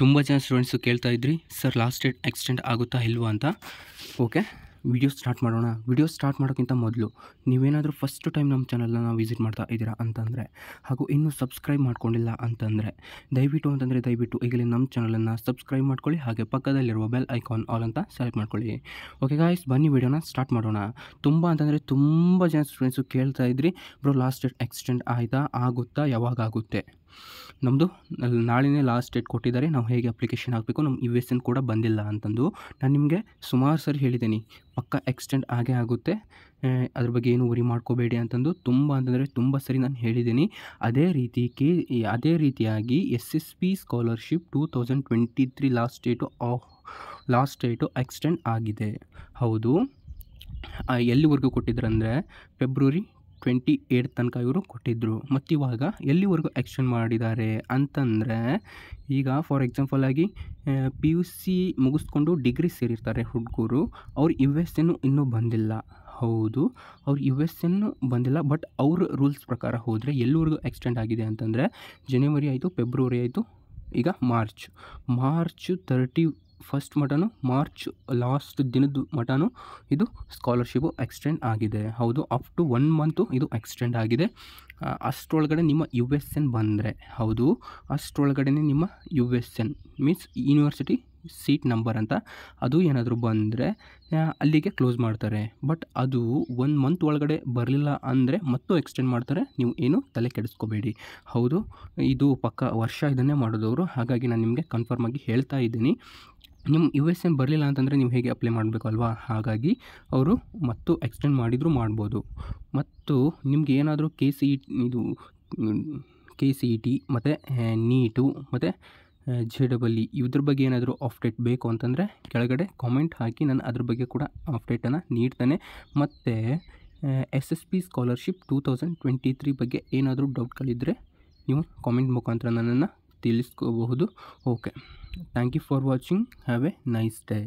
ತುಂಬ ಜನ ಸ್ಟೂಡೆಂಟ್ಸು ಕೇಳ್ತಾ ಇದ್ರಿ ಸರ್ ಲಾಸ್ಟ್ ಡೇಟ್ ಎಕ್ಸ್ಟೆಂಡ್ ಆಗುತ್ತಾ ಇಲ್ವಾ ಅಂತ ಓಕೆ ವಿಡಿಯೋ ಸ್ಟಾರ್ಟ್ ಮಾಡೋಣ ವಿಡಿಯೋ ಸ್ಟಾರ್ಟ್ ಮಾಡೋಕ್ಕಿಂತ ಮೊದಲು ನೀವೇನಾದರೂ ಫಸ್ಟ್ ಟೈಮ್ ನಮ್ಮ ಚಾನಲನ್ನು ವಿಸಿಟ್ ಮಾಡ್ತಾ ಇದ್ದೀರಾ ಅಂತಂದರೆ ಹಾಗೂ ಇನ್ನೂ ಸಬ್ಸ್ಕ್ರೈಬ್ ಮಾಡ್ಕೊಂಡಿಲ್ಲ ಅಂತಂದರೆ ದಯವಿಟ್ಟು ಅಂತಂದರೆ ದಯವಿಟ್ಟು ಈಗಲೇ ನಮ್ಮ ಚಾನಲನ್ನು ಸಬ್ಸ್ಕ್ರೈಬ್ ಮಾಡ್ಕೊಳ್ಳಿ ಹಾಗೆ ಪಕ್ಕದಲ್ಲಿರುವ ಬೆಲ್ ಐಕಾನ್ ಆಲ್ ಅಂತ ಸೆಲೆಕ್ಟ್ ಮಾಡ್ಕೊಳ್ಳಿ ಓಕೆ ಗಾಯ್ಸ್ ಬನ್ನಿ ವಿಡಿಯೋನ ಸ್ಟಾರ್ಟ್ ಮಾಡೋಣ ತುಂಬ ಅಂತಂದರೆ ತುಂಬ ಜನ ಸ್ಟೂಡೆಂಟ್ಸು ಕೇಳ್ತಾ ಇದ್ರಿ ಬ್ರೋ ಲಾಸ್ಟ್ ಡೇಟ್ ಎಕ್ಸ್ಟೆಂಡ್ ಆಯಿತಾ ಆಗುತ್ತಾ ಯಾವಾಗ ಆಗುತ್ತೆ ನಮ್ಮದು ನಾಳೆನೇ ಲಾಸ್ಟ್ ಡೇಟ್ ಕೊಟ್ಟಿದ್ದಾರೆ ನಾವು ಹೇಗೆ ಅಪ್ಲಿಕೇಶನ್ ಹಾಕಬೇಕು ನಮ್ಮ ಯು ಎಸ್ ಎನ್ ಕೂಡ ಬಂದಿಲ್ಲ ಅಂತಂದು ನಾನು ನಿಮಗೆ ಸುಮಾರು ಸರಿ ಹೇಳಿದ್ದೀನಿ ಪಕ್ಕ ಎಕ್ಸ್ಟೆಂಡ್ ಆಗೇ ಆಗುತ್ತೆ ಅದ್ರ ಬಗ್ಗೆ ಏನು ಉರಿ ಮಾಡ್ಕೋಬೇಡಿ ಅಂತಂದು ತುಂಬ ಅಂತಂದರೆ ತುಂಬ ಸರಿ ನಾನು ಹೇಳಿದ್ದೀನಿ ಅದೇ ರೀತಿ ಕೆ ಅದೇ ರೀತಿಯಾಗಿ S S P scholarship two thousand twenty three last date of last date extend ಆಗಿದೆ ಹೌದು ಎಲ್ಲಿವರೆಗೂ ಕೊಟ್ಟಿದ್ರಂದರೆ ಫೆಬ್ರವರಿ ಟ್ವೆಂಟಿ ಏಯ್ಟ್ ತನಕ ಇವರು ಕೊಟ್ಟಿದ್ದರು ಮತ್ತು ಇವಾಗ ಎಲ್ಲಿವರೆಗೂ ಎಕ್ಸ್ಟೆಂಡ್ ಮಾಡಿದ್ದಾರೆ ಅಂತಂದರೆ ಈಗ ಫಾರ್ ಎಕ್ಸಾಂಪಲ್ ಆಗಿ ಪಿ ಯು ಸಿ ಮುಗಿಸ್ಕೊಂಡು ಡಿಗ್ರಿ ಸೇರಿರ್ತಾರೆ ಹುಡುಗರು ಅವ್ರು ಯು ಎಸ್ ಎನ್ನು ಇನ್ನೂ ಬಂದಿಲ್ಲ ಹೌದು ಅವ್ರು ಯು ಎಸ್ ಎನ್ನು ಬಂದಿಲ್ಲ ಬಟ್ ಅವ್ರ ರೂಲ್ಸ್ ಪ್ರಕಾರ ಹೋದರೆ ಎಲ್ಲಿವರೆಗೂ ಎಕ್ಸ್ಟೆಂಡ್ ಆಗಿದೆ ಅಂತಂದರೆ ಜನವರಿ ಆಯಿತು ಫೆಬ್ರವರಿ ಆಯಿತು ಈಗ ಮಾರ್ಚ್ ಮಾರ್ಚ್ ತರ್ಟಿ ಫಸ್ಟ್ ಮಟನು ಮಾರ್ಚ್ ಲಾಸ್ಟ್ ದಿನದ ಮಟನು ಇದು ಸ್ಕಾಲರ್ಶಿಪು ಎಕ್ಸ್ಟೆಂಡ್ ಆಗಿದೆ ಹೌದು ಅಪ್ ಟು ಒನ್ ಮಂತು ಇದು ಎಕ್ಸ್ಟೆಂಡ್ ಆಗಿದೆ ಅಷ್ಟರೊಳಗಡೆ ನಿಮ್ಮ ಯು ಎಸ್ ಎನ್ ಬಂದರೆ ಹೌದು ಅಷ್ಟರೊಳಗಡೆ ನಿಮ್ಮ U S N means university seat number ಅಂತ ಅದು ಏನಾದರೂ ಬಂದರೆ ಅಲ್ಲಿಗೆ ಕ್ಲೋಸ್ ಮಾಡ್ತಾರೆ ಬಟ್ ಅದು ಒನ್ ಮಂತ್ ಒಳಗಡೆ ಬರಲಿಲ್ಲ ಅಂದರೆ ಮತ್ತೂ ಎಕ್ಸ್ಟೆಂಡ್ ಮಾಡ್ತಾರೆ ನೀವು ಏನು ತಲೆ ಕೆಡಿಸ್ಕೋಬೇಡಿ ಹೌದು ಇದು ಪಕ್ಕ ವರ್ಷ ಇದನ್ನೇ ಮಾಡೋದವರು ಹಾಗಾಗಿ ನಾನು ನಿಮಗೆ ಕನ್ಫರ್ಮ್ ಆಗಿ ಹೇಳ್ತಾ ಇದ್ದೀನಿ ನಿಮ್ಮ ಯು ಎಸ್ ಎಮ್ ಬರಲಿಲ್ಲ ಅಂತಂದರೆ ನೀವು ಹೇಗೆ ಅಪ್ಲೈ ಮಾಡಬೇಕು ಅಲ್ವಾ ಹಾಗಾಗಿ ಅವರು ಮತ್ತು ಎಕ್ಸ್ಟೆಂಡ್ ಮಾಡಿದರೂ ಮಾಡ್ಬೋದು ಮತ್ತು ನಿಮಗೆ ಏನಾದರೂ ಕೆ ಸಿ e ಇದು K C E e T ಮತ್ತು ನೀಟು ಮತ್ತು ಜೆ ಡಬಲ್ ಇ e ಇದ್ರ ಬಗ್ಗೆ ಏನಾದರೂ ಅಪ್ಡೇಟ್ ಬೇಕು ಅಂತಂದರೆ ಕೆಳಗಡೆ ಕಾಮೆಂಟ್ ಹಾಕಿ ನಾನು ಅದ್ರ ಬಗ್ಗೆ ಕೂಡ ಅಪ್ಡೇಟನ್ನು ನೀಡ್ತಾನೆ ಮತ್ತು S S P scholarship two thousand twenty three ಬಗ್ಗೆ ಏನಾದರೂ ಡೌಟ್ಗಳಿದ್ದರೆ ನೀವು ಕಾಮೆಂಟ್ ಮುಖಾಂತರ ನನ್ನನ್ನು ತಿಳಿಸ್ಕೋಬಹುದು okay thank you for watching have a nice day